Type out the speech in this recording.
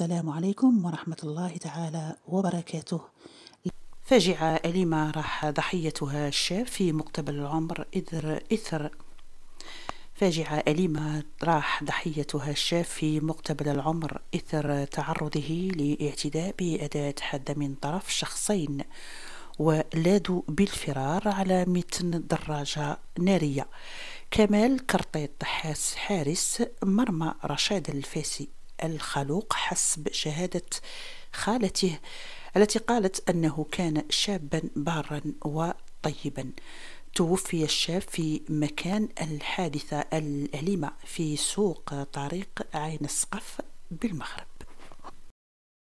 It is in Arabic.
السلام عليكم ورحمة الله تعالى وبركاته فاجعة أليمة راح ضحيتها الشاف في مقتبل العمر إذر إثر فاجعة أليمة راح ضحيتها الشاف في مقتبل العمر إثر تعرضه لاعتداء بأداة حد من طرف شخصين ولادوا بالفرار على متن دراجة نارية كمال كرطيط حارس مرمى رشاد الفاسي الخلوق حسب شهادة خالته التي قالت أنه كان شابا بارا وطيبا توفي الشاب في مكان الحادثة الأليمة في سوق طريق عين السقف بالمغرب